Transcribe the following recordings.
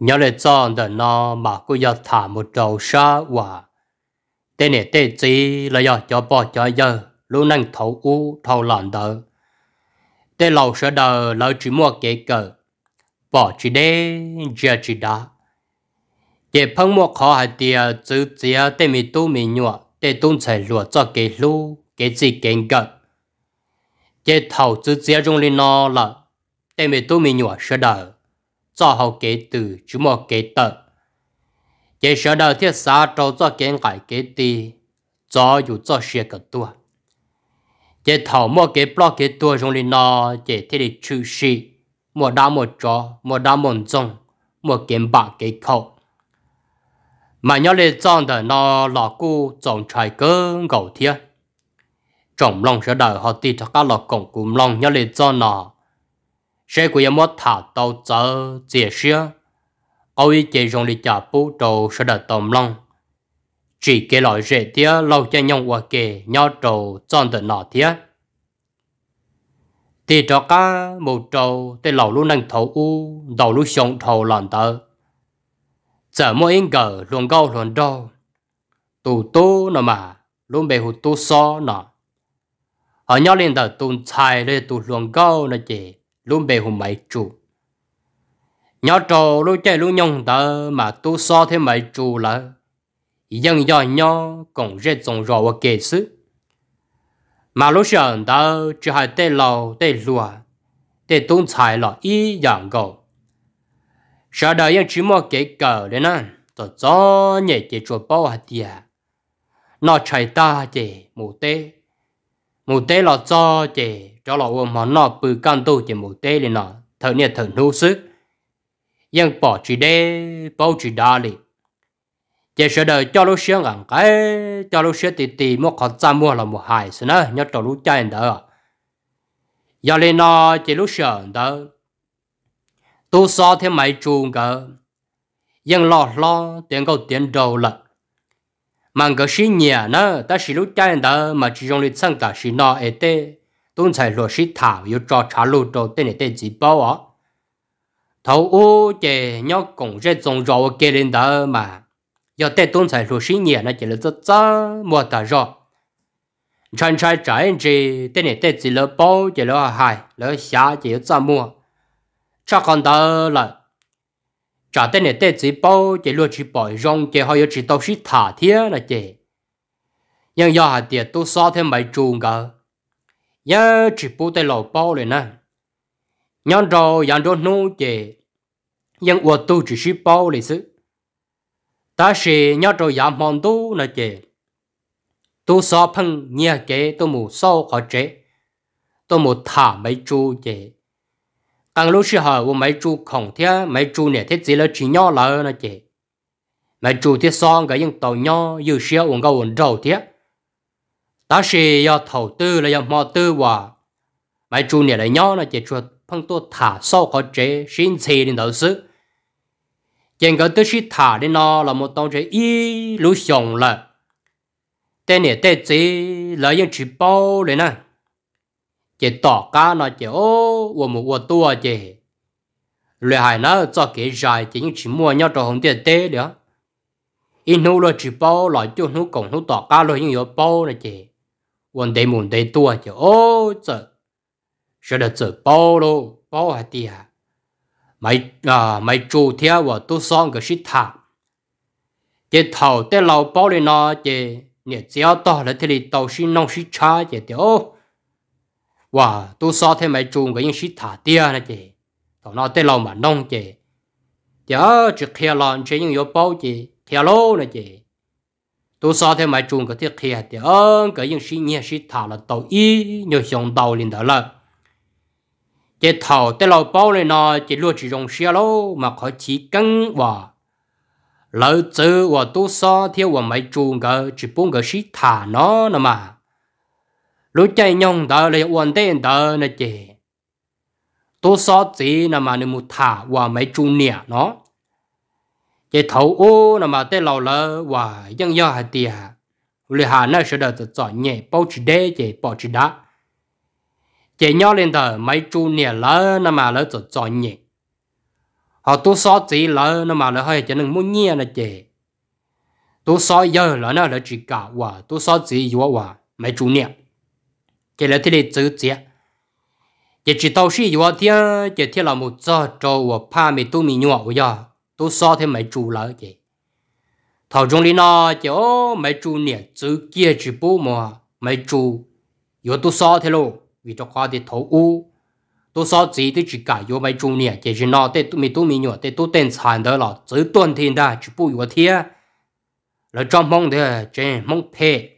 nhớ lại chọn đợt nó mà cô giờ thả một trầu xa và tên này tên gì là giờ cho bỏ cho giờ luôn năng thấu u thâu lợn đỡ tên lầu sợ đờ lỡ chỉ mua cái cờ bỏ chỉ đế giờ chỉ đá chế phong mua khó hạt tiề chữ tiề tên mi tu mi nhọ tên tung chạy lụa cho kế lu kế gì kế cờ chế thầu chữ chỉ trong lên nó là tên mi tu mi nhọ sợ đờ cho hậu kế từ chú mò kế tờ. Kế sở đầu thiết xa cho kế ngại kế tì, cho dù cho xe cả Kế thảo mò kế bó kế tua trong lì kế thiết đi chữ xì, mò đá mò chó, mò đá mòn rong, mò kế bạc kế khẩu. Mà nhớ lê trong đời nọ là cô trọng trái cơ ngầu thiết. Trọng lòng sở đời họ tì cho các lọ cổng cùng nhớ lê trong nọ, sẽ của em thả tàu chở chia sẻ câu ý chế rong đi chả bú trầu sẽ đợt tòm lòng chỉ cái loại rễ tía lâu cho nhau qua kề nhau trâu chọn được nọ tía thì cho cá một trâu tê lâu luôn năng thầu u đầu lúc sống thầu lần tờ giờ mỗi anh gờ luôn gâu luôn đâu tù tù nọ mà luôn bề hụt tù so nọ, ở nhau lên tờ tù chai lên tù luôn gâu nó chỉ luôn bề hùng mấy chủ. Nhỏ trò luôn chơi luôn nhông tờ mà tu so thế mấy chủ là dân do nhỏ còn rất dòng rõ và kể sức. Mà lúc sờn tờ chỉ hai tê lò tê lùa tê tôn tài là y dạng gầu. Sợ đời yên chỉ mua kể cờ đấy nè, tờ gió nhẹ chế chùa bao hạt tìa. Nó chạy ta chế mù tê, mù tê là cho chế cho lọ ông mà nó bự gan tu chỉ một tê lên nọ thở nhiệt thở nô sức nhưng bỏ chỉ đê bao chỉ đa li chỉ sợ đời cho lúc sướng ngàn cái cho lúc sướng tì tì một con trăm mua là một hại xin nữa nhớ cho lúc chạy đó giờ lên nó chỉ lúc sướng đó tu so thêm mày chuông cơ nhưng lo lo tiền câu tiền đầu lận mang cái xí nhẹ nữa ta xí lúc chạy đó mà chỉ dùng lịch sang cả xí nọ ấy tê tôn sai lo sĩ thảo, yêu cho trả lô đồ tên này tên gì bao à, thầu ô chè nhau cũng sẽ dùng rau kê lên đó mà giờ tên tôn sai lo sĩ nhẹ nó chỉ là rất rất mua ta rõ chân trai trái gì tên này tên gì là bao chỉ là hài là xá chỉ là mua chắc còn đó là trả tên này tên gì bao chỉ lo chỉ bỏ rong chỉ hay chỉ tao shi thả thế là chỉ nhưng giờ hạt tiền tôi sao thêm mấy chuồng cả giờ chỉ bù tay lầu bao rồi nè nhon đồ yàn đồ nô chè nhưng hoạt tu chỉ ship bao lịch sử ta sẽ nhon đồ yàn mòn tu nè chè tu so phăng nhia chè tu mù so khó chè tu mù thả mấy chú chè càng lúc sau, họ mấy chú khổng thia mấy chú nè thế chỉ là chỉ nhỏ lỡ nè chè mấy chú thế son cái những tàu nhỏ yêu xia uống gạo uống rau thiệt ta sẽ do đầu tư là do mò tư và mấy chú này là nhỏ nó chỉ cho phong tôi thả sau có chế xin gì đến đầu sư chẳng có tư sĩ thả đến nó là một tông chế y lũ sòng là tên này tên gì là những chỉ bao đấy nè chỉ tỏ cá nó chỉ ô và một và tua chỉ lời hại nó cho cái dài chỉ những chỉ mua nhau cho không tiền tế nữa in nô lo chỉ bao lại cho nô cổng nô tỏ cá lo những yếu bao này chỉ วันเดมุนเดตัวจะโอ้เจอฉันจะเป้าโลเป้าหาดีฮะไม่อ่าไม่จูเทียว่าตัวสองก็ชิทาเจเท่าแต่เราเป้าเลยนะเจเนี่ยเจ้าต่อแล้วที่เราชิน้องชิชาเจเดียวว่าตัวสองที่ไม่จูก็ยังชิทาเดียนะเจตอนนั้นแต่เรามาน้องเจเดี๋ยวจะเคลียร์ลอนเชยังยกเป้าเจเคลียร์โลนะเจ tôi sao thế mà chúng cái thiết kia thì cái những sinh nhẹ sinh thả là tàu y nhiều dòng tàu đó cái thầu tới lâu bao này nó chỉ luôn chỉ dùng xe lô mà khỏi chỉ cân và lỡ và tôi sao thế và mấy chúng cái chỉ bốn cái sinh thả nó nữa mà lúc chạy nhông đó là ổn định đó là chỉ tôi sao chỉ là mà nên một thả và mấy chúng nhẹ nó cái thấu ô nó mà tới lâu lỡ và dân do hạt tiền lì hà nó sẽ đợt chọn nhẹ bao chỉ đế chỉ bao chỉ đá chỉ nhau lên tờ mấy chú nè lỡ nó mà lỡ chọn nhẹ họ tu so chỉ lỡ nó mà lỡ hơi chỉ nên muốn nhẹ là chỉ tu so giờ lỡ nó lỡ chỉ cả và tu so chỉ yếu và mấy chú nè chỉ lỡ thì để chữ chỉ chỉ chỉ tao sĩ yếu thì chỉ thì là một giờ trâu và pa mi tu mi nhọ vậy tôi so thêm mấy chú lỡ chị thầu trong đi nó chỉ ô mấy chú nè chữ kia mà mấy chú yo tôi so thế luôn vì cho khó thì thấu u tôi so chỉ thì chỉ cả yo mấy chú nè chỉ chỉ nó để tôi mình tôi mình nhọ để đó là chữ tuần thiên đã chỉ bố yo thiên là trong mong thế chỉ mong phê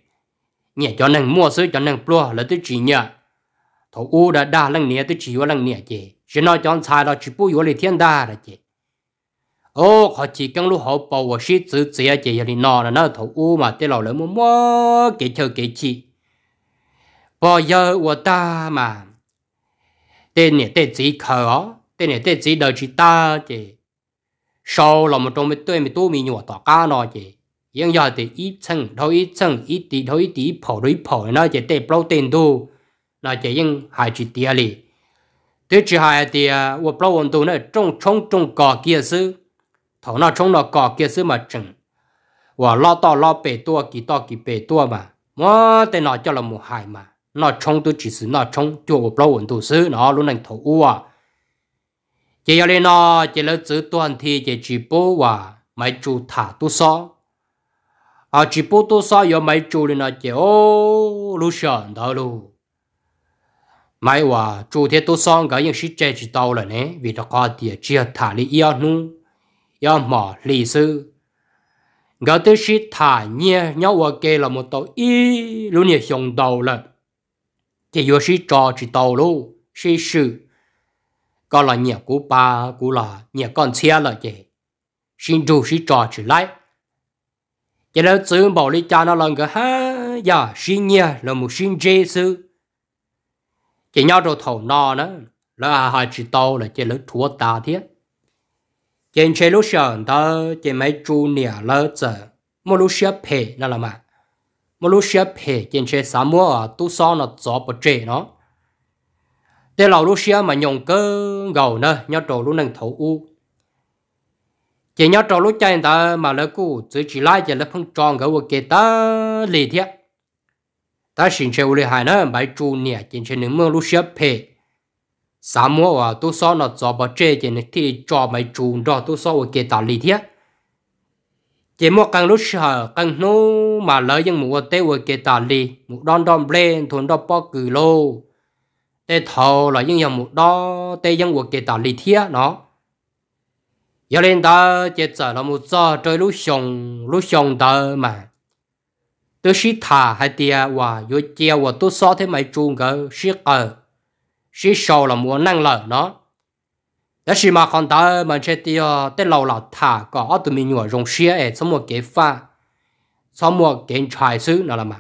nhẹ cho nên mua sữa cho nên plua là tôi chỉ nhẹ thấu u đã đa lần nè chỉ yo lần nè chỉ chỉ nó chọn sai là chỉ bố yo là thiên đa là ô họ chỉ cần họ bầu và shit chữ chữ chỉ thì nọ là nó thấu u mà thế lò lỡ cái chờ cái chị bao giờ của ta mà tên này tên chỉ khờ tên này tên chỉ đời chỉ ta chị sau là một trong mấy tuổi mấy tuổi mình nhỏ tỏ nó chị nhưng giờ thì ít chân thôi ít ít tí thôi ít phổ đối phổ nó chỉ tên bao tên đâu nó chỉ nhưng hai chỉ tiền đi chỉ hai tiền, tôi bao nhiêu đó nó trong trong trong cỏ kia xứ thầu nó trong nó cọ kia xứ mà chừng và lo to lo bể tua kỳ to kỳ bể tua mà mà tên nó cho là một hại mà nó trong tôi chỉ xứ nó trong chùa một lâu ổn thủ luôn thành thầu à chỉ giờ lên nó là chữ toàn thì chỉ chỉ bố và mấy chú thả tu so à chỉ bố tu so giờ mấy chú lên nó chỉ ô lu sờn đó luôn mai hòa chủ thế tu song cái những sĩ chỉ tàu là nè vì nó địa chia thả lý yêu nung 要么历史。我都是他年，让我给了么到一六年想到了，这又是早知道了，是是，搞了年古巴古了年干切了这，新竹是早知来，这了自保的家那啷个哈呀，新年了么新这事，这要着头脑呢，那还知道了这了多大天。trên chế lúc sờn đó trên mấy chú nẻ lỡ giờ một lúc xếp phe, nó là mà một lúc xếp phe, trên chế xã mua ở tu so nó gió bật trệ nó để lâu lúc xếp mà nhồng cơ gầu nè nhau trộn lúc nâng thấu u chỉ nhau trộn lúc chạy ta mà lỡ cũ chỉ chỉ lại chỉ lỡ phong tròn gấu kia đó lì thiệt ta xin chơi u lì hài nữa, mấy chú nẻ trên chế nướng mưa lúc xếp phe sa mua à tôi so nó cho bà chơi chỉ nên thì cho mấy chú đó tôi so cái tà lý thế chỉ mua càng lúc sợ càng nô mà lấy những mua tê với cái tà lý một đòn đòn lên thốn đó bao cử lô để thầu là những dòng một đó để những của cái tà lý thiệt nó giờ lên đó chỉ sợ là một giờ chơi lúc sòng lúc sòng đó mà tôi sĩ thà hay tiệt và vô chiều và tôi so thế mấy chuông cơ sĩ cờ sĩ sầu là muốn năng lực nó đó sĩ mà còn ta mình sẽ tiêu tết lâu lâu thả có tụi mình nhỏ dùng xe để xong một cái pha xong một cái trái xứ nó là mà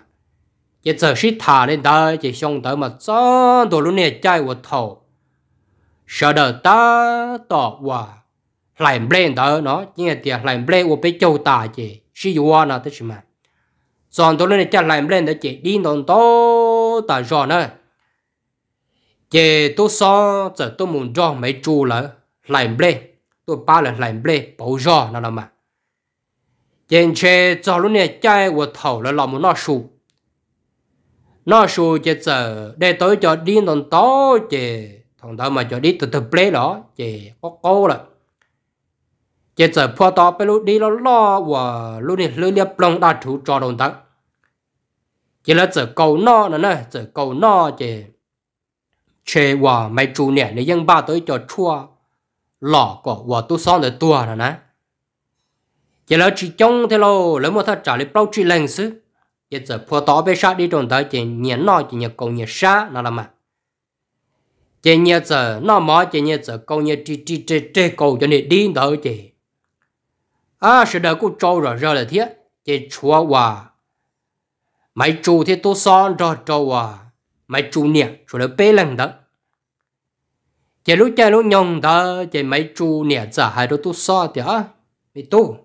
chỉ giờ sĩ thả lên đó chỉ xong tới mà cho đồ lúc này chạy vào thầu sợ đỡ ta tỏ quá, lại lên đó nó chỉ là tiền lại lên của bên châu ta chỉ sĩ vua nó thế mà còn đồ lúc này chạy lại lên đó chỉ đi đồn to ta rồi nữa chế tôi so giờ tôi muốn cho mấy chú là làm bê, tôi ba là làm bê, bảo cho nó là mà chế chế cho lúc này chạy vào thầu là làm một nó sù nó sù chế giờ để tôi cho đi đòn to chế thằng đó mà cho đi từ từ ble đó chế có cô là chế giờ pha to ไป lúc đi nó lo và lúc này lúc này plong đã chủ cho đòn tăng chế là giờ cầu no nữa nè giờ cầu no chế chế hòa mấy chú nè nếu dân ba tới cho chua lọ có hòa tu xong để tua rồi nè giờ lỡ chỉ trông thế lô lỡ mà thật trả lời bao chỉ lần xứ giờ giờ phô tỏ bê sát đi trong tới chỉ nhện nọ chỉ nhật cầu nhật xa nó là mà chỉ nhật giờ nó mỏ chỉ nhật giờ cầu nhật chỉ chỉ chỉ chỉ cầu cho nên đi tới chỉ à sự đời cũng trâu rồi rồi là thế chỉ chua hòa mấy chú thì tu xong cho trâu hòa mấy chú nè chú là bê lần đó chỉ lúc chơi lúc nhông đó chỉ mấy chú nè giờ hai đứa tu so thì à? mấy tu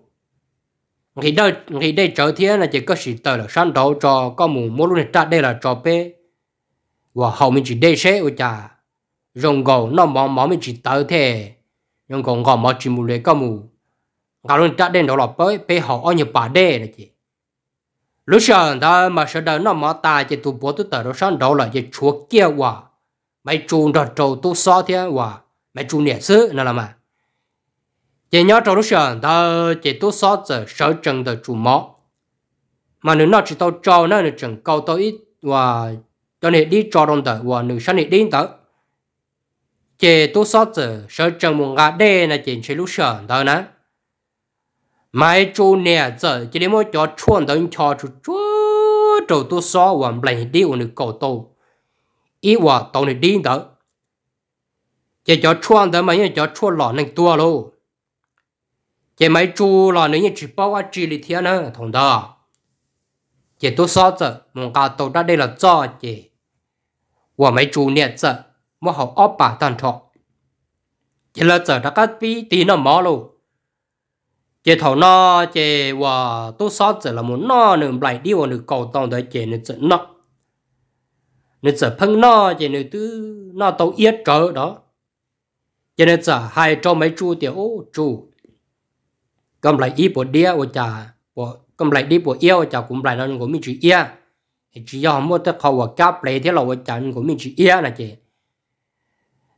khi đó khi đây trở thiên là chỉ có sự tờ là sáng đầu cho có mù mỗi luôn này ta đây là cho bé. và hậu mình chỉ đây sẽ ở nhà. rồng gò nó mỏ mỏ mình chỉ tờ thế rồng gò gò mỏ chỉ mù lấy có mù ngà luôn ta đây đó là bé, bé hậu ở nhiều bà đây là chỉ lúc sáng đó mà sợ đâu nó mà ta chỉ tu bố tu tờ nó sáng đầu là chỉ chúa kia hòa mày chuồn đó trâu tu so thế hòa mày chuồn nhẹ xứ nó là mà chỉ nhớ trâu lúc sáng đó chỉ tu sáu giờ sợ chân đời chủ mỏ mà nếu nó chỉ tao cho nó là chẳng câu tao ít và cho nên đi cho đồng tờ và nữ sáng đi tờ chỉ tu so giờ sáu chân một ngã đê là chỉ chỉ lúc sáng đó nè mai chú nè giờ chỉ để mỗi cho chuồn đến cho chú chú chú tu so và lấy đi của nữ cổ tu ý hòa tàu nữ đi đó chỉ cho chuồn đến mấy cho chuồn lọ nên tua luôn chỉ mấy chú lọ nữ chỉ bảo qua chỉ lý thiên nữa thằng đó chỉ tu so giờ mong cả tàu đã đi là cho chỉ và mấy chú nè giờ mỗi học ấp bà tan trọ chỉ là giờ đã cắt bi tí nó mỏ luôn chế thầu nó chế và tôi sót chỉ là muốn nó nửa lại đi vào được cầu tông để chế nửa chữ nó nửa chữ phân nó chế nửa tư nó tàu yết trở đó chế nửa chữ hai cho mấy chú tiểu ô chú cầm lại đi bộ đĩa ô chả bộ cầm lại đi bộ yêu chả cũng lại nó cũng mình chỉ yêu chỉ do không muốn tới khâu và cáp lại thế là của chả cũng mình chỉ yêu là chế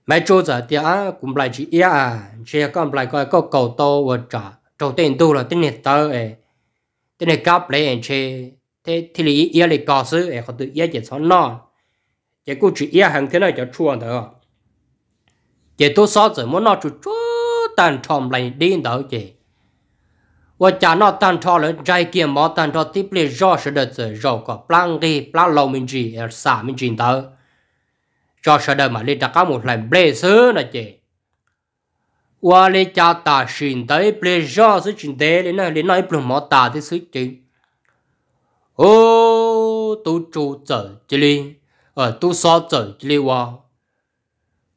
mấy chú giờ thì cũng lại chỉ yêu à chế cầm lại coi có cầu tàu ô chả trâu tên tu là tên này tớ ấy ờ, tên này lấy anh chơi thế thì lý ý lý có sự ấy ờ, họ tự ý chỉ cho nó chỉ cũng chỉ ý hàng thế này cho chua đó chỉ tôi sao giờ muốn nó chú chú tan trộm lại đi đó chứ, và cha nó tan trộm lại trái kia mà tan trộm tiếp lấy rõ sự đất rồi rõ có plan gì plan lâu mình gì ở ờ, xa mình gì đó cho sự đất mà lấy đặt cả một lần bê sứ là chứ và lê cha ta xin tới ple do sự chuyện tế lên này lên nói ple mỏ ta thế sự chuyện ô tu chủ trở chỉ li ở ờ, tu so trở chỉ li qua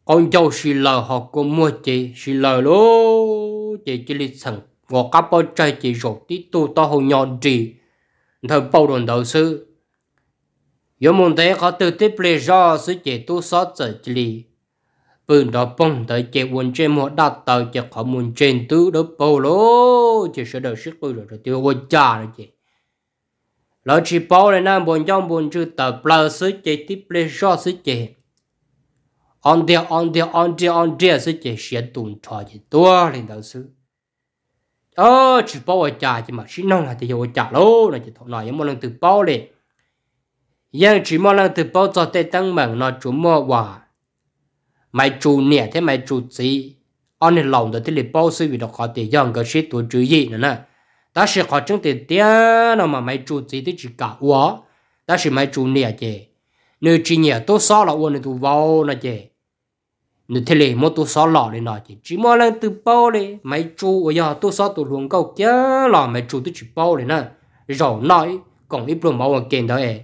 con cháu xì lờ học có mua chị xì lờ lô chị chỉ li sẵn ngọ cá bao trai chị rồi tí tu to hồ nhọn trì thời bao đồn đầu sư Yo mon te ka tu te ple ja su che tu sa tsa chli bự đó bông tới chế quân chế một đắt tàu chế khó muốn trên tứ đó bầu lô chỉ sẽ được sức bự rồi tiêu quân cha rồi chị lỡ chỉ bầu này nam buồn trong buồn chữ tờ bờ sức chế tiếp lên cho sức chế on dia on dia on dia on dia sức chế sẽ tụn trò chế tua lên đầu sức ờ chỉ bầu cha chỉ mà xin nông là tiêu quân cha lô là chỉ thọ nói một lần từ bầu lên nhưng chỉ một lần từ bầu cho tê tăng mảng nó chúng mò hòa mày chủ nè thế mày chủ gì anh này lòng đó thì là bao sự việc đó khó để dọn cái shit tuổi chữ gì nữa nè ta sẽ khó chứng tiền tiền nó mà mày chủ gì thì chỉ cả quá đó là mày chủ nè chứ nếu chỉ nhẹ tôi sao là uống tôi vào nè chứ nếu thế này một tôi sao lọ lên nọ chứ chỉ mỗi lần từ bao đi mày chủ ở nhà tôi sao tôi luôn câu kia là mày chủ tôi chỉ bao lên nè rồi nói còn ít luôn bảo kiện đó ấy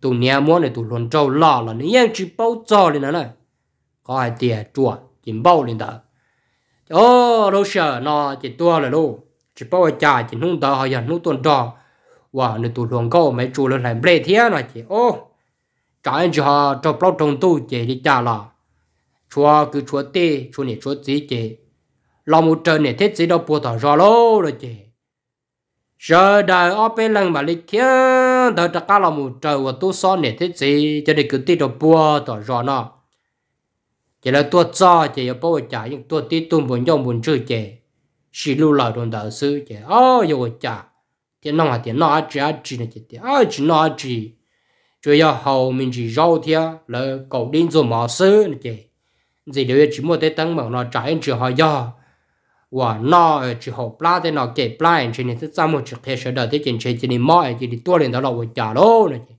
tôi nè muốn này tôi luôn trâu lọ là nếu chỉ bao cho lên nè họ địa chùa chỉ bao lên đó ô lô sợ nó chỉ tua là lô chỉ bao trả chỉ nung đó hay là nung tuần đó và nửa tuần luồng câu mấy chú lên lại bê thế nó chỉ ô chả anh chỉ họ cho bao trong tu chỉ đi trả là chúa cứ chúa tê chúa này chúa gì chỉ lòng một trời này thiết gì đâu buồn thở ra lô rồi chỉ giờ đời ở bên lần mà lịch thiên đời tất cả lòng một trời và tu son này thiết gì cho nên cứ tin đâu buồn thở ra nó chỉ là tua cho chỉ là bảo trả nhưng tua tí tung bốn dòng bốn chơi, chỉ chỉ lưu lại đồn đạo sư chỉ ô yêu trả chỉ nông hạt chỉ nọ chỉ chỉ này chỉ à chỉ nọ chỉ chủ yếu hậu mình chỉ rau thia là cầu đinh rồi mà sư chỉ gì đều chỉ mua tới tăng mà nó trả anh chỉ hỏi do và nó chỉ học pla thế nó kể pla anh chỉ này tất cả một trực thế sở đời thế chỉ chỉ chỉ này mọi chỉ tua lên đó là trả luôn này chỉ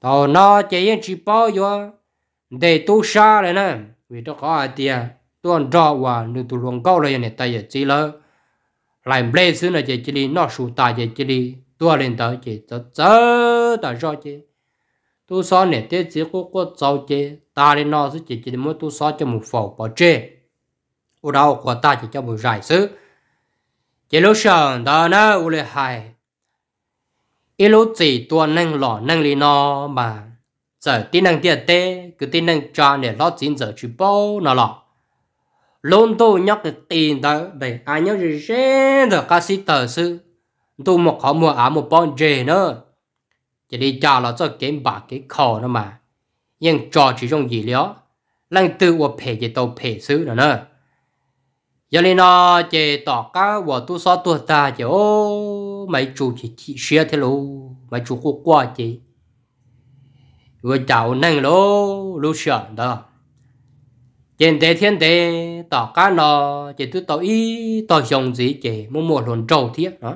tao nó chỉ anh chỉ bao nhiêu để tu sa này nè vì đó có ai tiệt tuần trọ và nữ tu luồng câu rồi nè tại giờ chỉ lỡ lại bê xứ này chỉ chỉ nó sụt ta chỉ chỉ tua lên tới chỉ tới tới ta rồi chỉ tu sa nè tiết chỉ có có giàu chỉ ta lên nó chỉ chỉ muốn tu sa cho một phổ bỏ chê ở đâu của ta chỉ cho một giải xứ chỉ lúc sờn đó nó u lệ hại ít lúc chỉ tuần năng lọ năng lý nó mà giờ tin năng tiền tê cứ tin năng cho để lót chín giờ chỉ bao nó lọ luôn tôi nhóc cái tiền đó để ai nhớ gì thế rồi ca sĩ tờ sư tôi một khó mua áo một bọn dê nữa chỉ đi cho là cho kiếm bạc cái khổ nó mà nhưng trò chỉ trong gì lió lần từ của phê chỉ tàu phê sư nữa nữa giờ lên nó chỉ tỏ cá của tôi so tôi ta chỉ ô mấy chú chỉ chỉ xe thế luôn mấy chú quốc qua chỉ vừa cháu nâng lô lô sợ đó trên thế thiên thế tỏ cá nó chỉ tôi tỏ ý tỏ dòng gì chỉ mua một luận trâu thiết đó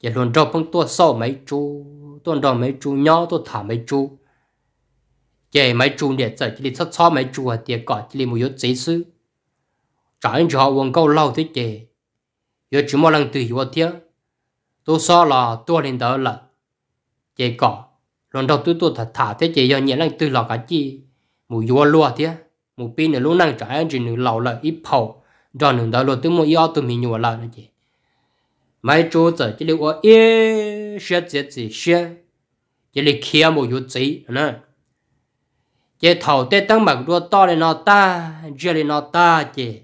chỉ luồn trâu bằng tôi sau mấy chú tôi đòn mấy chú nhỏ tôi thả mấy chú chỉ mấy chú để giờ chỉ đi sắp xóa mấy chú à tiền cọ chỉ đi mua yếu giấy sư trả anh cho uống câu lâu thế chỉ giờ chỉ mua lần tùy vào thiết tôi so là tôi lên đó là chỉ cọ lần đầu tôi tôi thả thả thế chị do nhẹ năng từ lò cả chi một vua lúa thế một pin này lúc năng trả anh chỉ nửa lầu là ít hậu do nửa đó luôn tôi mua yếu tôi mình nhua lại nữa chị mấy chỗ giờ chỉ liệu ở yên xe chết gì xe chỉ liệu kia mù yếu gì nữa chỉ thầu tết tăng mặt luôn to lên nó ta giờ lên nó ta chị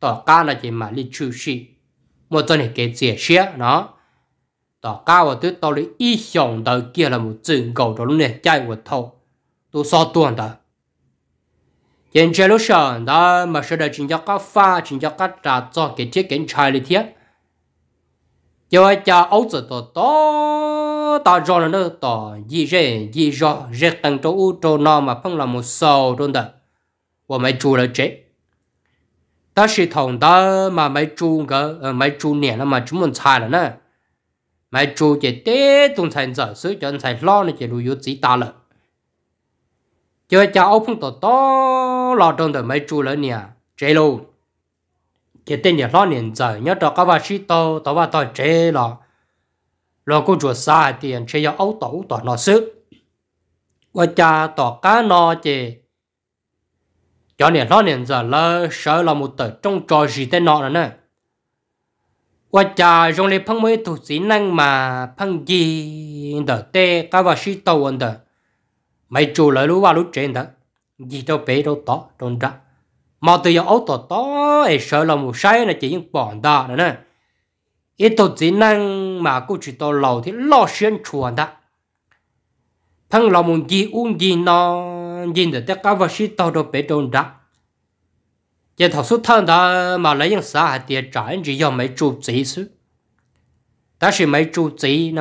tỏ ca là chị mà đi chịu xí một tuần này cái gì xe nó đó cả và tôi tao lấy ý 想到 kia là một chứng cầu đó luôn này chạy của thâu sao tuần đó hiện trên lúc sau đó mà sẽ đợi chính cho các pha chính cho các trà cho cái chiếc cái chai lý thiết cho ai cha ấu tử tổ tổ rồi là nó tổ gì rẻ gì rõ rẻ tăng chỗ nọ mà phong là một sầu luôn đó và mấy chú là chết ta sẽ đó mà mấy chú cái ờ, mấy chú nè là mà chúng mình sai là nè mà chủ chỉ tế tung thành giờ sứ cho anh thành lo này chỉ lùi yếu chỉ ta lợ chơi cha ông không tổ to lo trong đời mấy chủ lớn nè chế luôn chỉ tên nhà lo nền giờ nhớ cho các bà sĩ to to bà to chế lo lo cô chuột xa tiền chế cho ông tổ tổ nó sứ và cha tổ cá nó chế cho nền lo nền giờ lơ sợ là một tờ trong trò gì tên nọ nữa nè ว่าจะจงเลยพังไม่ถูกสีนั่งมาพังยีเดอเต้ก็ว่าชีตัวเดอไม่จูเลยรู้ว่ารู้เจนเดอยีตัวเป๋ตัวต่อตรงจ้ะมาตัวอย่างเอาตัวต่อไอ้เสือเราหมูใช้นะจียังป่อนได้นะเนี่ยไอ้ตัวสีนั่งมากูจีตัวเราที่ล่อเชียนชวนได้พังเราหมูยีอุ้งยีนอนยีเดอเต้ก็ว่าชีตัวตัวเป๋ตรงจ้ะ giờ thầu số thân đó mà lấy những xã hạt tiền chỉ do mấy chủ chỉ chứ ta chỉ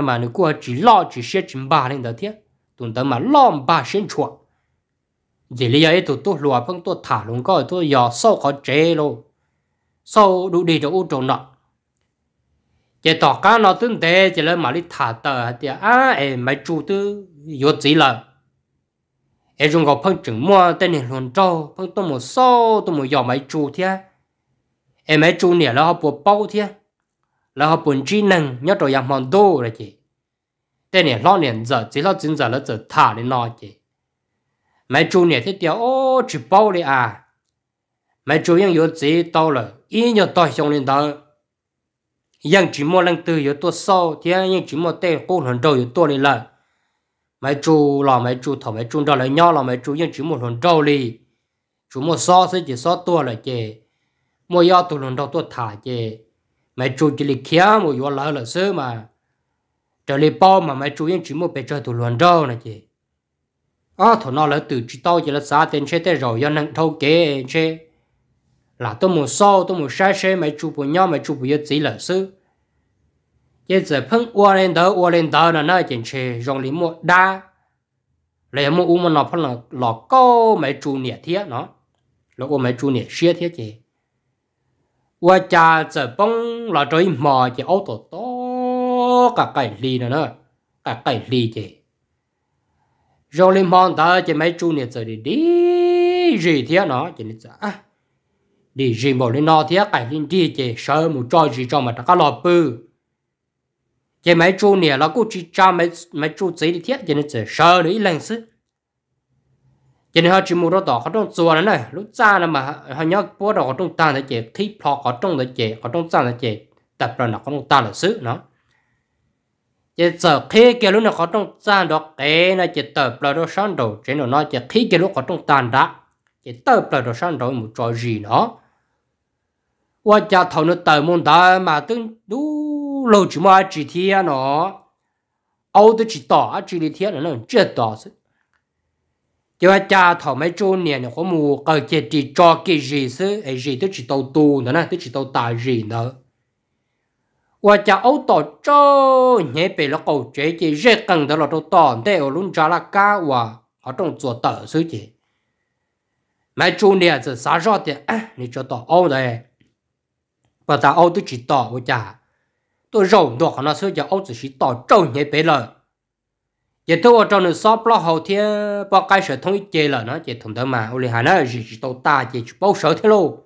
mà nó qua chỉ lo chỉ xét chỉ ba lên đó thế tụi ta mà lo ba sen chuột chỉ lý ấy tụi tôi lùa phong tôi thả luôn coi tôi giờ sau khó chế luôn sau đủ đi cho ô trộn nọ chỉ tỏ cá nó tương tế chỉ lấy mà đi thả tờ à em mấy chủ tư vô hệ dùng gạo phân trứng mua tên hệ luôn trâu phân tôi một số tôi một giỏ máy chú thế em ấy chú nè là họ buộc bao thế là họ buồn chi năng nhớ rồi làm mòn đô rồi chị tên này lo nè giờ chỉ lo chính giờ là giờ thả đi lo chị mấy chú nè thế tiêu ô chỉ bao đi à mấy chú ยัง yếu gì tao rồi ý nhớ tôi xong lên đó yang chỉ mua lăng từ yếu tôi sau thế yang chỉ mua tên cô hồn trâu yếu tôi lên lại mấy chú lò mấy chú thọ mấy chú đó lại nhau lò mấy chú nhưng chỉ một hồn trâu li chú một so sẽ chỉ so tua là chè mua do tụ hồn đầu tua thả chè mấy chú chỉ li khía mua do lỡ là sớ mà trở li bao mà mấy chú nhưng chỉ một bé chơi tụ hồn trâu này chè à thọ nó là từ chỉ tao chỉ là xa tiền chơi tới rồi do năng thâu kế chơi là tôi muốn so tôi muốn sai sai mấy chú bùn nhau mấy chú bùn yêu chỉ là sớ giờ giờ phân ua lên đó ua lên đó là nó chỉnh chế rong lý một đa lấy một u mà nó phân là lọ có mấy chú nhẹ thế nó lọ có mấy chú nhẹ xia thế chứ ua cha giờ bông là trời mờ chỉ ô tô to cả cái lì nữa nữa cả cái lì chứ rong lý mòn đó chỉ mấy chú nhẹ giờ đi đi gì thế nó chỉ nó à đi gì mà lên nó thế cái linh đi chứ sợ một trò gì cho mà ta cả lọ bự giờ mấy chú nè là cô chỉ cho mấy mấy chú giấy đi thiết giờ nên chỉ sợ ít lần xứ giờ nên họ chỉ mua đồ đỏ họ trong chùa này lúc cha là mà họ nhớ bố đồ họ trong tan là chỉ thi phò họ trong là chỉ họ trong ta là chỉ tập rồi nó họ trong tan là xứ nó giờ giờ khi cái lúc nó họ trong ta đó cái là chỉ tập rồi đó sáng đầu chỉ nó nói chỉ khi cái lúc họ trong ta đã chỉ tập rồi đó sáng đầu một trò gì nó qua cha thầu nó tập môn đó mà tương đúng lâu chỉ mà chỉ thiên nó âu tôi chỉ tỏ chỉ lý thiên nó chưa tỏ chứ cho anh cha thọ mấy chỗ nè nó có mù cờ chết chỉ cho cái gì chứ ấy gì tôi chỉ tàu tu nữa nè tôi chỉ tàu tài gì nữa và cha âu tỏ cho nhé bị nó cầu chế chỉ rất cần đó là tàu tòn để ở luôn trả là cá và họ trong chùa tờ sứ chỉ mấy chỗ nè thì sao rồi, thì à, cho tỏ âu này và ta âu tôi chỉ tỏ với cha tôi rộng đồ nó sẽ giờ ông chỉ chỉ tỏ trâu nhảy bể lời giờ tôi ở trong nước shop lo hậu thế ờ, bao cái sở thông ít chơi là nó chơi thùng đó mà ôi hà nó chỉ chỉ tàu ta chơi bao sở thế luôn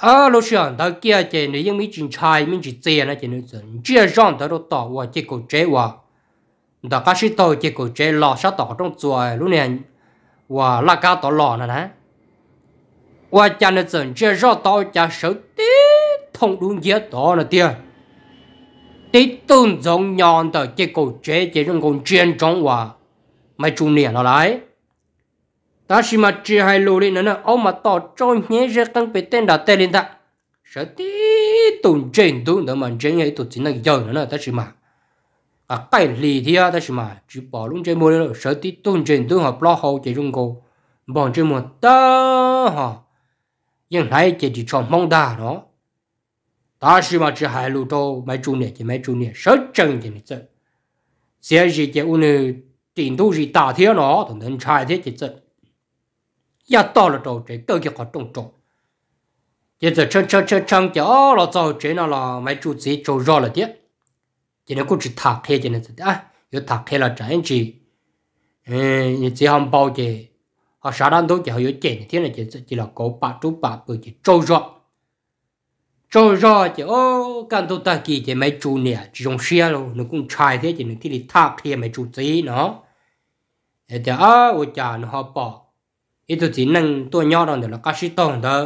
à lúc xưa đó kia chơi nếu những mấy chuyện trai mình chỉ chơi nó chơi nữa chơi rong đó nó tỏ qua chơi cổ chế qua đó cái sự tàu chơi cổ chế lò sao tỏ trong chùa lúc này và là cá tỏ lò này nè qua cha nó chơi chơi rong tàu cha sở thông đúng giết đó là tia tí tôn giống nhon tờ chế cổ chế chế trong con chuyên trong hòa mà chủ nè nó lại ta chỉ mà chỉ hai lô lên nữa ông mà tỏ cho nhé ra không bị tên đã tên lên ta sợ tí tôn trên tôn đó mà trên ấy tụt chính là giờ nữa ta chỉ mà à cái lý thì à, ta chỉ mà chỉ bỏ luôn chế mua rồi sợ tí tôn trên tôn hợp lo hậu chế trong cổ, bọn trên mua ta hả nhưng này chế chỉ chọn mong đà đó ta sĩ mà chỉ hai lũ đô mấy chú nè chỉ mấy chú nè sớ chân chỉ nè chứ sẽ gì chỉ u nè tiền thu gì ta thiếu nó thằng thằng trai thế chỉ chứ ya to là đồ chỉ tôi kia có trông trông chỉ là chân chân chân chân chỉ ó là cho chỉ cho rõ là tiếc chỉ nó cũng chỉ thạc thế chỉ nè à có thạc thế là chẳng chỉ ừ chỉ không bao giờ họ sao đang đâu chỉ họ có chuyện thế này chỉ là có ba chú ba bự chỉ cho ra chứ ô cần tôi ta kỳ chứ mấy chú nè chỉ dùng xe luôn nó cũng trai thế chứ nó thì đi tháp thì mấy chú tí nó thế thì à ô cha nó họ bỏ ít tôi chỉ nâng tôi nhỏ đó để nó cá sĩ tông đó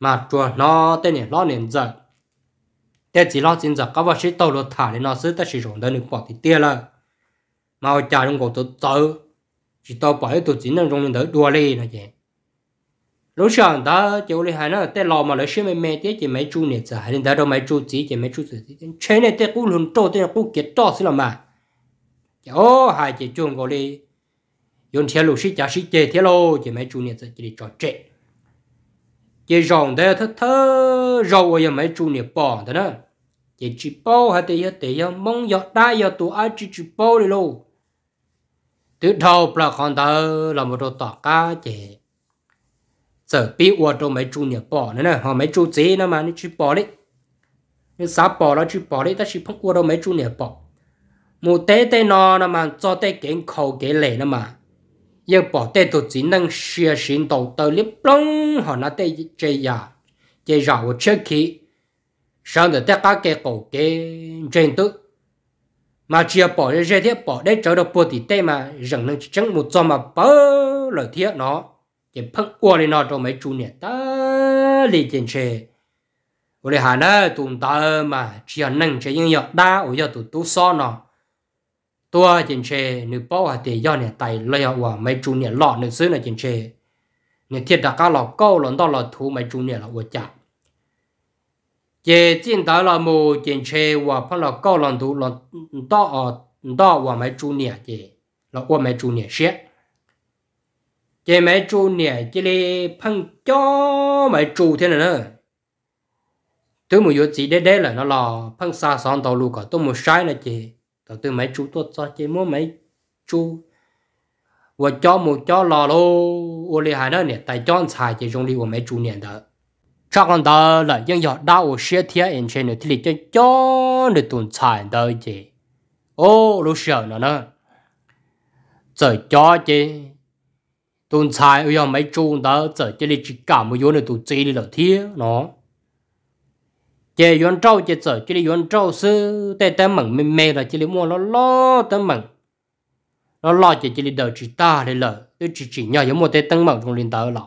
mà chùa nó tên này nó nên giờ thế chỉ lo chính giờ các vật sĩ tàu nó thả lên nó xứ ta sử dụng đó nó bỏ thì tia là mà ô cha trong cổ tôi tới chỉ tao bỏ tôi chỉ nâng trong đó đua lên nó vậy lúc sáng đó chỗ lý hải nó để lò mà lấy xem mẹ té chỉ mấy chú nè giờ hay là đâu mấy chú chỉ chỉ mấy chú chỉ chơi này té cũng luôn to té cũng kiệt to xí là mà chỗ hai chỉ chuông gọi đi dùng theo lúc xí chả xí chơi theo lô chỉ mấy chú nè giờ chỉ đi trò chơi chỉ rong đây thơ thơ rau ở mấy chú nè bỏ đó nữa chỉ chỉ bao hay thì thì mong giờ đa giờ tụ ai chỉ chỉ bao đi luôn từ đầu là con tờ là một đồ tọt cá chỉ sở bị ua đâu mấy chú nhà bỏ nữa nè họ mấy chú dễ nó mà nó chỉ bỏ đấy nó xá bỏ nó chú bỏ đi, ta chỉ phong ua đâu mấy chú nhà bỏ mù tế tế nó nó mà cho tế kiến khẩu kế lệ nó mà giờ bỏ tế tụ chỉ năng xìa xin đầu tờ liếp lông họ nó tế chơi giả chơi giả của trước khi sáng được tất cả cái cổ kế trên tức mà chia bỏ ra thế bỏ đấy trở được bùa thì tế mà rằng năng chẳng một cho mà bớ lời thiệt nó cái phát qua đi nó trong mấy chú nè ta lì tiền chê ở đây hà nó tụm ta mà chỉ là nâng chế những nhọt đa ở giờ tụt tú so nó tua tiền chê nữ bao hà tiền do nè tài lấy ở mấy chú nè lọ nữ xứ nè tiền chê nè thiệt là cá lọ câu lọn đó lọ thú mấy chú nè là ở chặt chế chiến đó là mù tiền chê và phân lọ câu lọn thú lọn đó ở đó và mấy chú nè chế là qua mấy chú nè xét chế mấy chú nè chế lê phăng cho mấy chú thế này nữa tôi muốn yếu chỉ đế đế là nó là phăng xa sang tàu lù cả tôi muốn sai là chị, tàu tôi mấy chú tôi cho chị mua mấy chú và cho một cho lò lô ô lê hai nữa nè tại cho xài chế dùng đi của mấy chú nè đó chắc con đó là những giọt đau của xe thiết anh trên nữa thì lịch cho cho được tồn xài đó chị, ô lúc sợ nó nữa rồi cho chị tuần sai bây giờ mấy chung đó giờ chỉ là chỉ cả một yến là tụ đi là thế nó chỉ yến trâu chỉ giờ chỉ là yến trâu sư tê tê mặn mê mê là chỉ là mua nó lo tê mặn nó lo chỉ chỉ là đời chỉ ta đi là tôi chỉ chỉ nhau giống một tê tăng mặn trong liên tờ là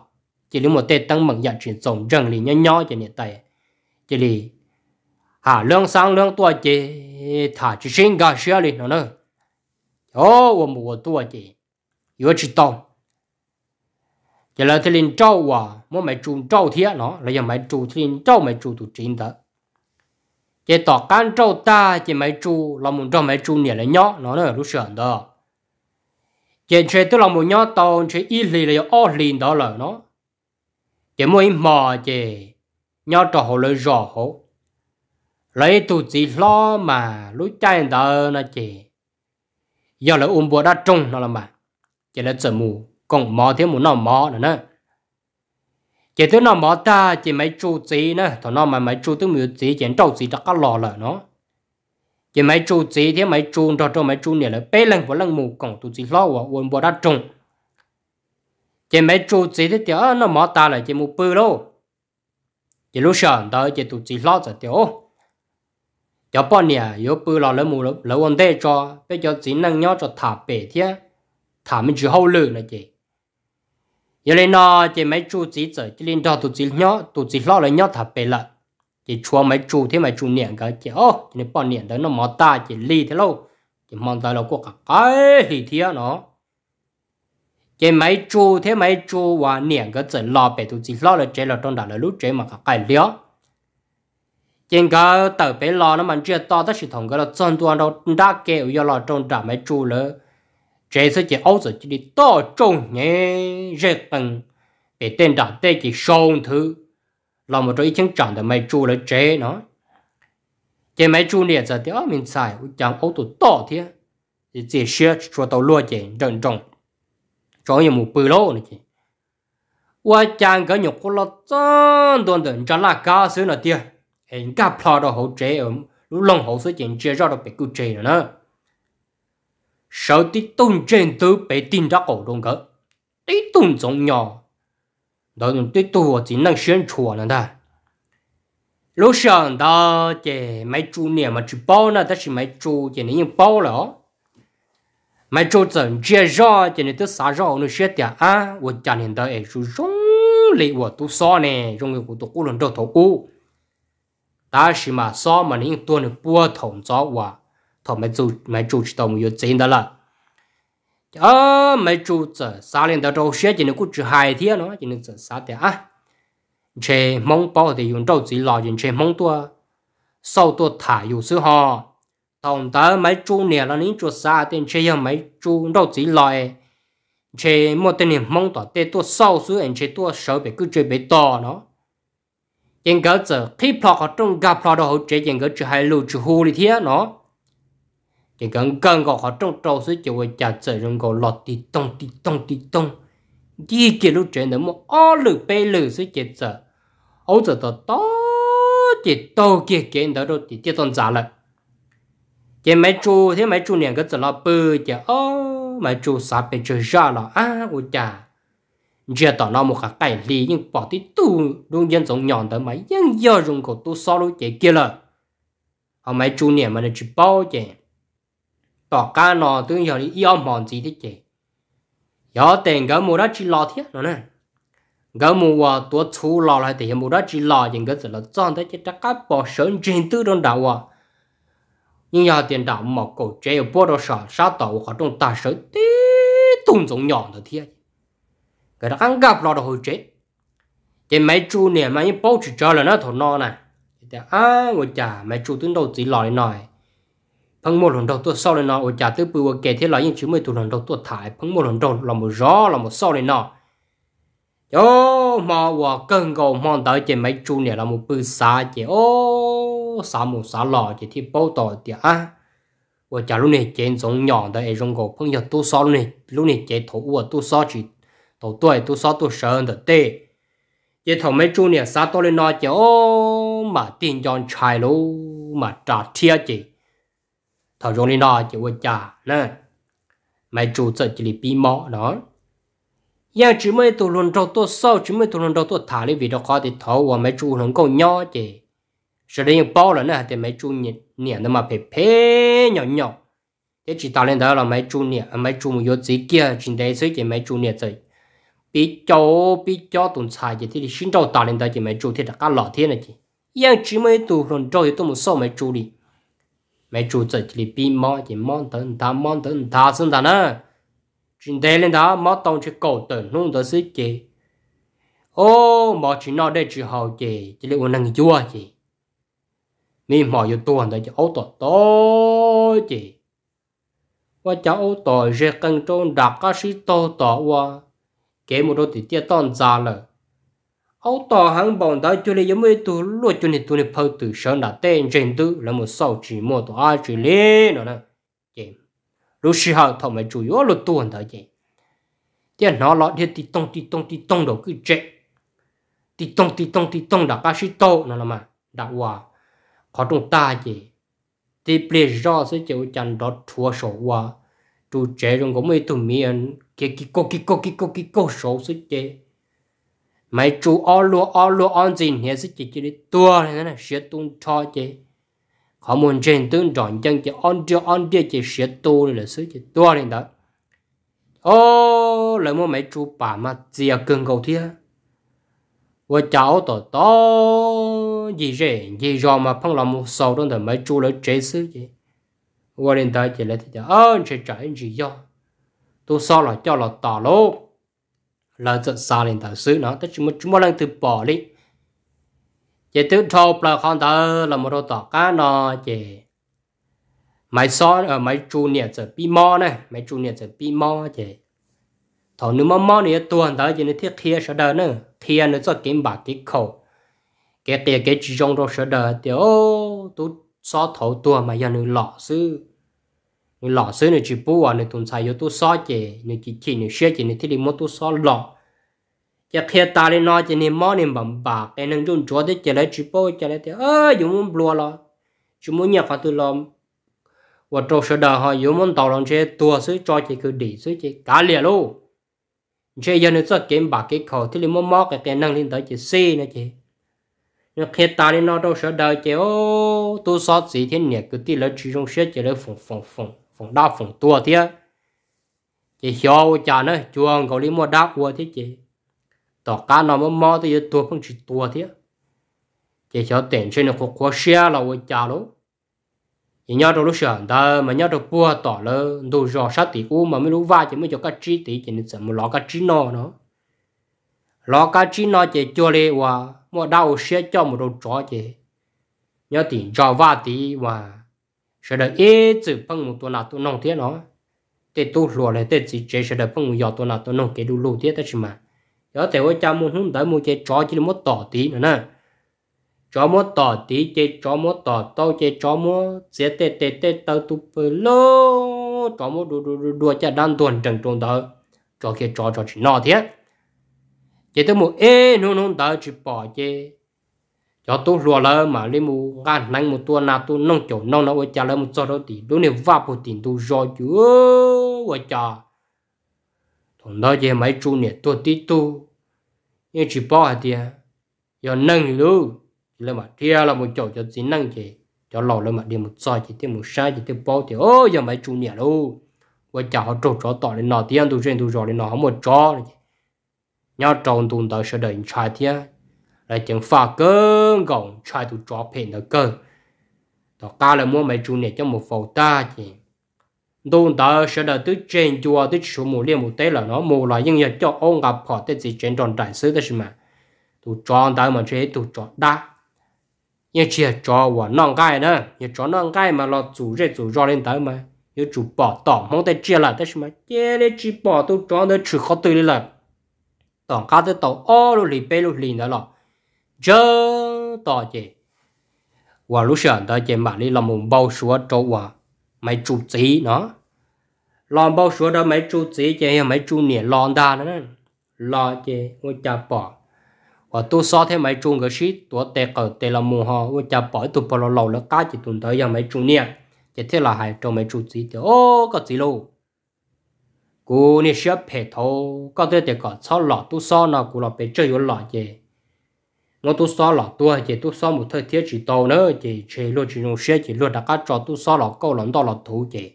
chỉ là một tê tăng mặn dạng chỉ sống rừng liền nhau nhau chỉ nè tay chỉ là hà lương sáng lương tua chỉ thả chỉ sinh gà xia liền nó nữa ô một tua chỉ yến chỉ tông giờ là thế linh trâu à mỗi mày trùng trâu thế nó là giờ mày trùng thế linh trâu mày trùng tụ chín đó giờ tỏ can trâu ta giờ mày trùng là muốn trâu mày trùng nhẹ là nhóc nó là lúc sườn đó giờ chơi tôi là một nhóc tàu chơi ít lì là ô lì đó là nó giờ mỗi mò giờ nhóc trò hồ lấy rò hồ lấy tụ chỉ lo mà lúc chạy đó nó chỉ giờ là ôm bùa đã trung nó là mà giờ là chở mù còn mò thiếu một nó mò nữa nè chỉ tới nó mò ta chỉ mấy chú gì nè thằng nó mà mấy chú tới miêu gì chỉ trâu gì đã có lò là nó chỉ mấy chú gì thế mấy chú cho cho mấy chú này là bê lần của lần mù còn tụi gì lo và uốn bò đã trùng chỉ mấy chú gì thế tiểu nó mò ta là chỉ mù bự đâu chỉ lúc sờn tới chỉ tụi gì lo rồi tiểu cho bọn nè yếu bự lo lấy mù lấy uốn tê cho bây giờ chỉ năng nhau cho thả bể thế thả mình chỉ hậu lử nữa chị giờ lên nó chỉ mấy chú chỉ giờ chỉ lên đó tụi chỉ nhớ tụi chỉ lo là nhớ thật bề lận, chỉ chua mấy chú thế mà chú niệm cái chỉ ô chỉ bao niệm đó nó mò ta chỉ li thế lâu chỉ mong ta là quốc cả cái thì thế nó chỉ mấy chú thế mấy chú và niệm cái chỉ lo bề tụi chỉ lo là chỉ là trong đó là lúc chỉ mà cả cái lió chỉ có tờ bề lo nó mình chưa to tất sự thống cái là chân tuan đã kêu giờ lo trong đó mấy chú nữa chế sẽ chỉ chỉ đi to trông nhé rẻ tầng để tên đặt tê chỉ sông thứ là một đôi chân chẳng để mấy chú lấy chế mấy chú này giờ thì ở mình xài u chẳng ấu tụ to thì chỉ sửa cho tàu lúa chế rần rồng cho một bự lô này chị và chẳng có nhiều con lợn chân đồn đồn cho là cá sấu nữa tiệt hình cá plò đó hậu chế ở lúc lông hậu sấu chuyện chế ra được bị cứu chế nữa sau tí tôn trên tư bế tin ra cổ đông cơ. Tí tôn giống nhỏ. Đó là tí tôn chỉ năng xuyên chùa nè Lúc sáng đó chè mấy chú mà chú bao nè, đó là mấy chú chè nè bao lỡ. Mấy chú dần chia rõ chè nè tức xá rõ nè xuyết tìa á, vô chà nè đó ế chú rung lì vô tú xó nè, rung lì vô tú cú lần đầu thổ mà xó mà nè nhưng tuôn nè bua thổng gió thọ mấy chú mấy chú chỉ đồng yêu chính đó à mấy chú giờ sáng đó đâu sẽ chỉ nên cũng chỉ hai thiên nó nên giờ sáng thế à chế mong bảo thì dùng đâu chỉ lo dùng chế mong tua sau tua thả yêu sư họ tổng tớ mấy chú nè là những chú xa tên chế yêu mấy chú đâu chỉ lo e. chế một tên niệm mong tỏ tên tua sau sư anh chế cứ chơi bị to nó nhưng cái giờ khi plot trong gặp plot đó chế nhưng cái chỉ hai lưu chỉ hù đi nó chỉ cần cần có họ trong trâu sẽ chịu với chặt trời rừng có lọt đi tông đi tông đi tông chỉ chỉ lúc chuyện nữa mà ó lử bê lử sẽ chết giờ ông giờ tao to chỉ tao kia kia đó rồi chỉ chỉ tao giả lại chỉ mấy chú thế mấy chú này cái giờ là bự chỉ ó mấy chú sắp bị chơi ra là à của cha giờ tao nó một cái cái lý nhưng bỏ tí tu luôn dân giống nhọn tới mấy dân giờ rừng có tu sao luôn chỉ kia là họ mấy chú này mà nó chỉ bao chỉ tỏ ca nó tương giờ đi yêu mòn gì thế chị giờ tiền gỡ mua đó chỉ lo thiết rồi nè gỡ mua tua chú lo lại thì mua đó chỉ lo những cái gì là chọn thế chứ các bỏ sớm trên tư đông đảo à nhưng giờ tiền đảo mà cổ chế ở bộ đồ sợ sát tàu họ trong ta sớm tí tung giống nhỏ nữa thiết cái đó ăn gặp lo đồ hồi chế thì mấy chú nè mấy bố chỉ cho là nó thổ no nè thì à ngồi chả mấy chú tướng đầu chỉ lo này nói bằng một lần đầu tôi sau này nó ở trả tới bùa kể thế là những chữ mới tụ lần đầu tôi thải bằng một lần đầu là một gió là một sau này nó yo mà và cần cầu mong tới chỉ mấy chú này là một bự xa chỉ ô xa một xa lò chỉ thì bao tỏi thì à và trả lúc này chỉ giống nhỏ tới ấy trong cổ phong giờ tôi sau này lúc này chỉ thủ và tôi sau chỉ đầu tuổi tôi sau tôi sợ được tê chỉ thủ mấy chú này xa tôi lên nó chỉ ô mà tiền chọn trái luôn mà trả thiệt chỉ thảo rong lên đó chỉ với cha nè mày chủ sợ chỉ bị mỏ đó giờ chỉ mới tụ luận đầu tôi sau chỉ mới tụ luận đầu tôi thả lấy vì đó khó thì thấu và mày chủ không còn nhỏ chị sẽ đến bao lần nữa thì mày chủ nhỉ nhỉ nó mà phải phê nhỏ nhỏ thế chỉ tạo lên đó là mấy chú nhỉ à, mấy chú một gì kia chỉ đấy xây chỉ mấy chú nhỉ rồi bị cho bị cho tụng xài thì thì xin cho tạo lên đó chỉ mấy chủ thì đã cả lọ thiên này chỉ yên chỉ mấy tụ luận đầu thì tôi một số mấy chú đi mấy chú tịch thì bị mong thì mong tới ta mong tới ta xong ta nữa chuyện thế lên đó mất tông chỉ cầu tận luôn tới sức chị ô mà chỉ nói đây chỉ hậu chị chỉ là năng chúa chị mình mò yêu tuần tới chỉ ô tổ to chị và cháu ô tổ rệt cần trôn đặt các sĩ tổ tổ quá, cái một đôi thì tiết toàn ra lời ô tỏ hàng bọn đó chú nên giống như tôi luôn cho nên tôi nên phải tự sớm đã tên trên tư là một sau chỉ một tổ ai chỉ lên đó nè chị lúc xưa họ thằng mày chủ yếu là tuần đó chị chứ nó lọt đi tì tông tì tông tì tông đồ cứ chạy tì tông tì tông tì tông đã bác sĩ tô nó là mà đã hòa có trong ta chị thì bây giờ sẽ chịu chẳng đó thua sổ hòa chủ trẻ rồi có mấy tụi mi ăn kia kia cô kia cô kia cô kia cô sổ sẽ chơi mấy chú o lúa o lúa on gì nhé sẽ chỉ chỉ đi tua này nó sẽ tung cho chị họ muốn trên tương tròn chân chị on chưa on chưa chị sẽ tu là sứ chỉ tua lên đó ô lại mua mấy chú bà mà gì à cường cầu thia và cháu tổ to gì rẻ gì rồi mà phong lòng một sầu đó là mấy chú lấy chế sứ chị qua lên đó chị lấy thì chị ơn chị trả gì do tôi sao là cho là tỏ lốt là giật xa lên tàu xứ nó tức chúng chúng lần từ bỏ đi chỉ tiêu thâu là con đó là một đồ tỏ cá nó chỉ máy xóa ở ờ, máy chu nhiệt giờ bị mò này máy chu niệm giờ bị mò chỉ thầu nếu mà mò này tuần đó chỉ nó thiết kia sợ đời nữa kia nó cho kiếm bạc cái khẩu cái tiền cái chỉ trong đó sợ đời thì ô tôi xóa thầu tuần mà giờ nó lọ sư nó lọ xứ nó chỉ bù à nó tồn tại yếu tố so chè nó chỉ chỉ nó xe chè nó thiết đi mô tố so lọ giờ khi ta lên nó chè nên mò nên bằng bạc cái năng dùng chúa để chè lấy chỉ bù chè lấy thì ơ dùng muốn bùa lọ chúng muốn nhập phải từ lọ và trâu sơ đờ họ dùng muốn tàu lòng chè tua xứ cho chè cứ đi xứ chè cả liền luôn chè giờ nó sẽ kiếm bạc cái khẩu thiết đi mò mỏ cái cái năng lên tới chè xì nữa chè khi ta đi nó đâu sợ đời chứ ô tu sót gì thế nhỉ cứ tí lỡ chỉ trong xe chỉ lỡ phồng phồng phồng phòng đọc phòng tua thế chị hiểu cha nó chuông có lý mua đáp của thế chị tỏ cá nó mới mò thì tua không chỉ tua thế chị hiểu tiền trên nó có khó xe là của cha luôn chị nhớ đâu lúc sớm ta mà nhớ đâu bua tỏ là đồ rò sát tỷ u mà mới lúc va chị mới cho cá trí tỷ chị nên sợ mà lo cá trí nó nó lo cá trí nó chị cho lê hòa mua đau xe cho một đồ chó chị nhớ tiền cho va tỷ hòa sẽ đợi ít chữ phong một tuần nào tôi nông thiết nó để tu lùa lại để chỉ chế sẽ đợi phong một giờ tuần nào tôi nông cái đủ lù thiết đó chứ mà đó thì ôi cha muốn hướng tới muốn chơi chó chỉ là một tỏ tí nữa nè chó một tỏ tí chơi chó một tỏ tao chơi chó một sẽ tê tê tê tao tu phơi lô chó một đùa đùa đùa chơi đan tuần trần trốn đó, chó kia chó chó chỉ nọ thiết, chỉ tới một ê nô nô tới chỉ bỏ chơi cho tôi lùa lơ mà lên mù gan nắng một tua nào tôi nông chỗ nông nó ôi cha lơ một cho đó thì lúc này vào một tiền tôi rồi chứ ôi cha thằng đó giờ mấy chú này tu tí tu nhưng chỉ bỏ hả à, giờ nâng luôn lơ mà tia là một chỗ cho chỉ nâng chứ, cho lò lơ mà đi một soi chỉ tiếp một sai chỉ tiếp bỏ thì ô giờ mấy chú này luôn ôi cha họ trộn trộn tỏ lên nọ tiền tu trên tu rồi lên nọ họ một chó nhau trộn tu tao sẽ đợi trai tia lại chẳng phá cơ gồng try to drop in the cơ đó ta là mua mấy chú này cho một phẩu ta chị đồn ta sẽ đợi tới trên chùa tới số một liên một tế là nó mua lại nhưng giờ cho ông gặp họ tới gì trên tròn đại sứ đó mà tụ tròn ta mà chế tụ tròn đa nhưng chỉ cho và non gai đó nhưng cho non gai mà lo chủ rễ chủ cho lên tới mà nếu chủ bỏ tỏ mong tới chia lại tới mà chia lên chỉ bỏ tụ tròn tới trừ khó tới là tỏng cá tới tàu ô lì bê lì nữa rồi chớ tỏ chế và lúc sáng tỏ chế mà đi làm một bao số chỗ và mấy chú chỉ nó làm bao số đó mấy chú chỉ chế mấy chú nè lon đa nữa lo chế ngôi nhà bỏ và tôi so thế mấy chú cái gì tôi tè cờ tè làm mùng họ ngôi nhà bỏ tôi bỏ lâu lâu cá chỉ tuần tới giờ mấy chú nè chế thế là hay trâu mấy chú chỉ chế ô cái gì luôn cú nè sẽ phải thâu có thể để có sao lọ tu sao nào cú là phải chơi vô lọ chế nó tu so lọ tua chỉ tu so một thời tiết chỉ tàu nữa chỉ chỉ luôn chỉ dùng xe chỉ luôn đặt các trò tu so lọ câu lắm đó lọ thủ chỉ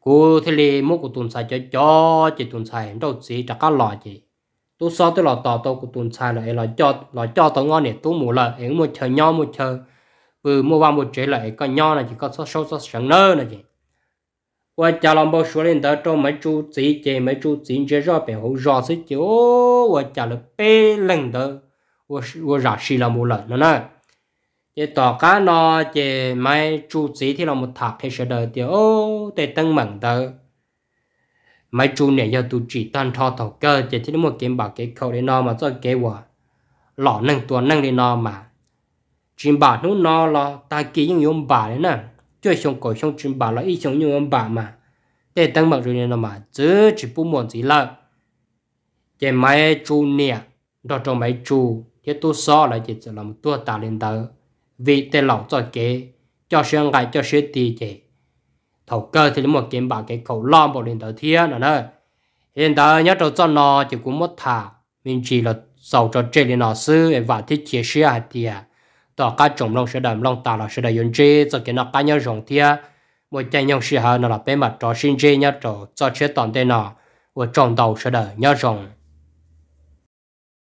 cú thế này mỗi của tuần sai cho cho chỉ tuần xài đâu chỉ đặt các lọ chỉ tu so tu lọ tàu tàu của tuần sai lại lọ cho lọ cho tàu ngon này tu mù lại em một chờ nhau một chờ vừa mua vào một chế lại con nhau này chỉ có số số số sáng nơ này chỉ qua cha làm bao số lên đó cho mấy chú chỉ chỉ mấy chú chỉ chỉ rõ bé hậu rõ sức chứ ô qua cha là bé lần đó 我我啥事了没了，那那，这大家呢，这买主席的了么？他开始的的哦，在等门的，买主呢要都只单超头个，这这里么给把给口的呢嘛，再给我老能多能的呢嘛，只把那呢了，但给应用把的呢，最想搞想只把了，一想应用把嘛，在等门主呢嘛，这只不么子了，这买主呢，到这买主。thế tôi so là chỉ là một tua tà lên tờ vì tê lỏng cho kế cho sơn gài cho sơn tì chế thầu cơ thì một kiếm bảo cái cầu lon bộ lên tờ thiên nữa nơi hiện tờ nhớ đầu cho nó chỉ cũng mất thả mình chỉ là sau cho chơi lên nó sư và thiết chế xe hạt tiền tỏ cá trồng long sẽ đầm long tà là sẽ đầy yến chế cho cái nó cá nhau rồng thiên một chân nhau sĩ hờ nó là bề mặt cho sinh chế nhau đầu cho chế toàn tên nó và trồng đầu sẽ đời nhau rồng